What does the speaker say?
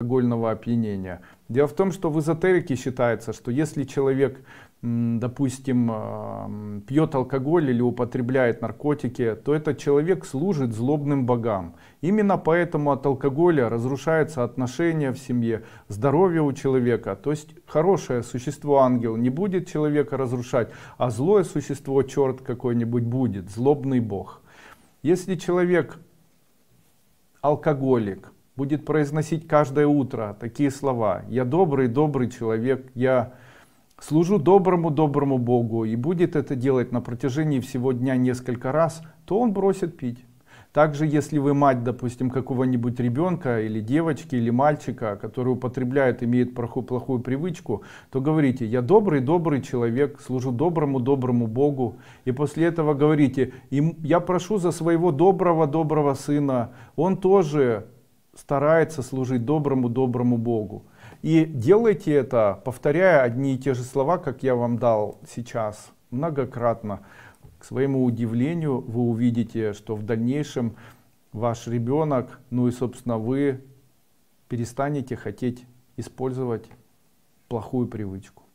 алкогольного опьянения. Дело в том, что в эзотерике считается, что если человек, допустим, а, пьет алкоголь или употребляет наркотики, то этот человек служит злобным богам. Именно поэтому от алкоголя разрушаются отношения в семье, здоровье у человека. То есть хорошее существо ангел не будет человека разрушать, а злое существо черт какой-нибудь будет, злобный бог. Если человек алкоголик, будет произносить каждое утро такие слова. Я добрый, добрый человек, я служу доброму, доброму Богу, и будет это делать на протяжении всего дня несколько раз, то он бросит пить. Также, если вы мать, допустим, какого-нибудь ребенка или девочки, или мальчика, который употребляет, имеет плохую привычку, то говорите, я добрый, добрый человек, служу доброму, доброму Богу. И после этого говорите, я прошу за своего доброго, доброго сына, он тоже старается служить доброму, доброму Богу. И делайте это, повторяя одни и те же слова, как я вам дал сейчас, многократно. К своему удивлению вы увидите, что в дальнейшем ваш ребенок, ну и, собственно, вы перестанете хотеть использовать плохую привычку.